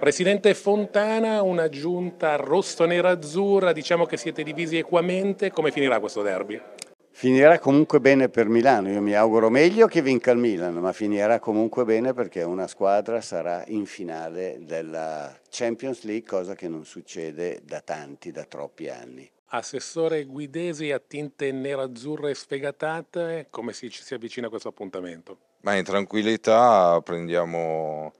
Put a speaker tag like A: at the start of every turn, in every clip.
A: Presidente Fontana, una giunta rosso-nera-azzurra, diciamo che siete divisi equamente, come finirà questo derby?
B: Finirà comunque bene per Milano, io mi auguro meglio che vinca il Milano, ma finirà comunque bene perché una squadra sarà in finale della Champions League, cosa che non succede da tanti, da troppi anni.
A: Assessore Guidesi a tinte nerazzurre sfegatate, come si, ci si avvicina a questo appuntamento?
B: Ma in tranquillità prendiamo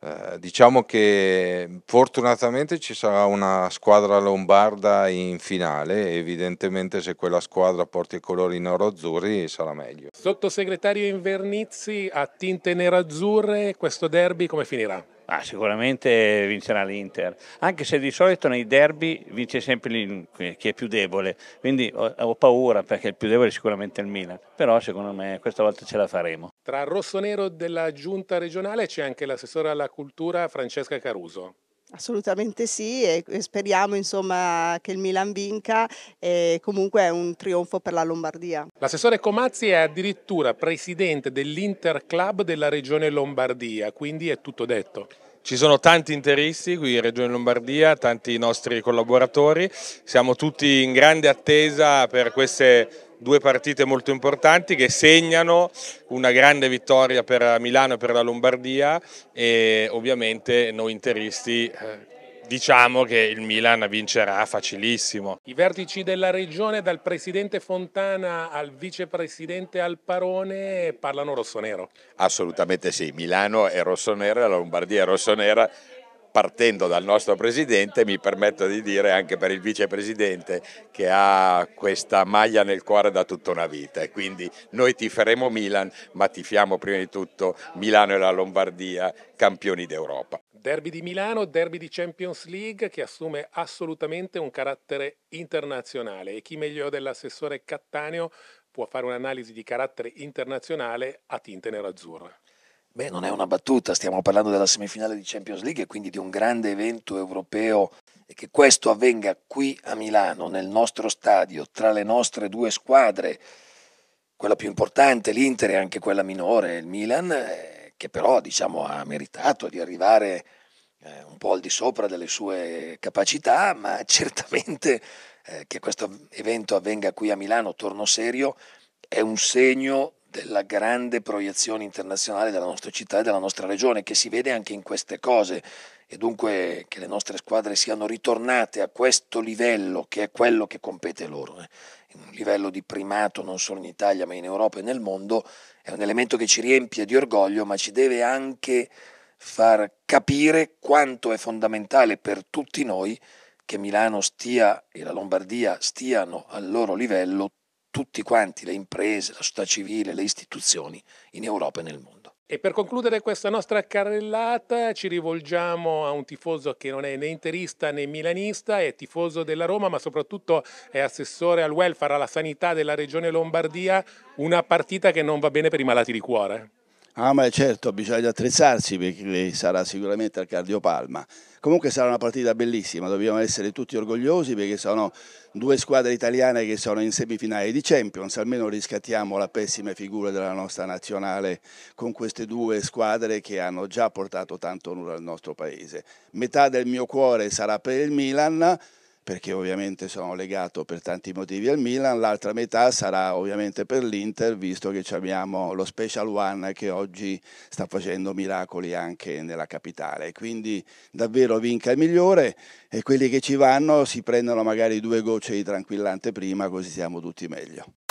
B: eh, diciamo che fortunatamente ci sarà una squadra lombarda in finale, evidentemente se quella squadra porta i colori nero-azzurri sarà meglio.
A: Sottosegretario Invernizzi, a tinte nero-azzurre, questo derby come finirà?
B: Ah, sicuramente vincerà l'Inter, anche se di solito nei derby vince sempre chi è più debole, quindi ho, paura perché il più debole è sicuramente il Milan, però secondo me questa volta ce la faremo.
A: Tra rosso-nero della giunta regionale c'è anche l'assessore alla cultura Francesca Caruso.
B: Assolutamente sì e speriamo insomma, che il Milan vinca e comunque è un trionfo per la Lombardia.
A: L'assessore Comazzi è addirittura presidente dell'Interclub della regione Lombardia, quindi è tutto detto. Ci sono tanti interisti qui in Regione Lombardia, tanti nostri collaboratori, siamo tutti in grande attesa per queste due partite molto importanti che segnano una grande vittoria per Milano e per la Lombardia e ovviamente noi interisti eh, diciamo che il Milan vincerà facilissimo. I vertici della regione, dal presidente Fontana al vicepresidente Alparone, parlano rossonero.
C: Assolutamente sì, Milano è rossonera, la Lombardia è rossonera, partendo dal nostro Presidente, mi permetto di dire anche per il Vicepresidente che ha questa maglia nel cuore da tutta una vita e quindi noi tiferemo Milan ma tifiamo prima di tutto Milano e la Lombardia campioni d'Europa.
A: Derby di Milano, derby di Champions League che assume assolutamente un carattere internazionale e chi meglio dell'assessore Cattaneo può fare un'analisi di carattere internazionale a tinte nero-azzurra.
C: Beh, non è una battuta, stiamo parlando della semifinale di Champions League e quindi di un grande evento europeo e che questo avvenga qui a Milano, nel nostro stadio, tra le nostre due squadre, quella più importante, l'Inter e anche quella minore, il Milan, eh, che però diciamo, ha meritato di arrivare eh, un po' al di sopra delle sue capacità, ma certamente eh, che questo evento avvenga qui a Milano, torno serio, è un segno della grande proiezione internazionale della nostra città e della nostra regione, che si vede anche in queste cose e dunque che le nostre squadre siano ritornate a questo livello che è quello che compete loro, eh. un livello di primato non solo in Italia ma in Europa e nel mondo, è un elemento che ci riempie di orgoglio ma ci deve anche far capire quanto è fondamentale per tutti noi che Milano stia e la Lombardia stiano al loro livello tutti quanti, le imprese, la società civile, le istituzioni in Europa
A: e nel mondo. E per concludere questa nostra carrellata ci rivolgiamo a un tifoso che non è né interista né milanista, è tifoso della Roma ma soprattutto è assessore al welfare, alla sanità della regione Lombardia, una partita che non va bene per i malati di cuore.
B: Ah, ma certo, bisogna attrezzarsi perché sarà sicuramente al cardiopalma. Comunque sarà una partita bellissima, dobbiamo essere tutti orgogliosi perché sono due squadre italiane che sono in semifinale di Champions, almeno riscattiamo la pessima figura della nostra nazionale con queste due squadre che hanno già portato tanto onore al nostro paese. Metà del mio cuore sarà per il Milan, perché ovviamente sono legato per tanti motivi al Milan, l'altra metà sarà ovviamente per l'Inter, visto che abbiamo lo Special One che oggi sta facendo miracoli anche nella capitale. Quindi davvero vinca il migliore e quelli che ci vanno si prendono magari due gocce di tranquillante prima, così siamo tutti meglio.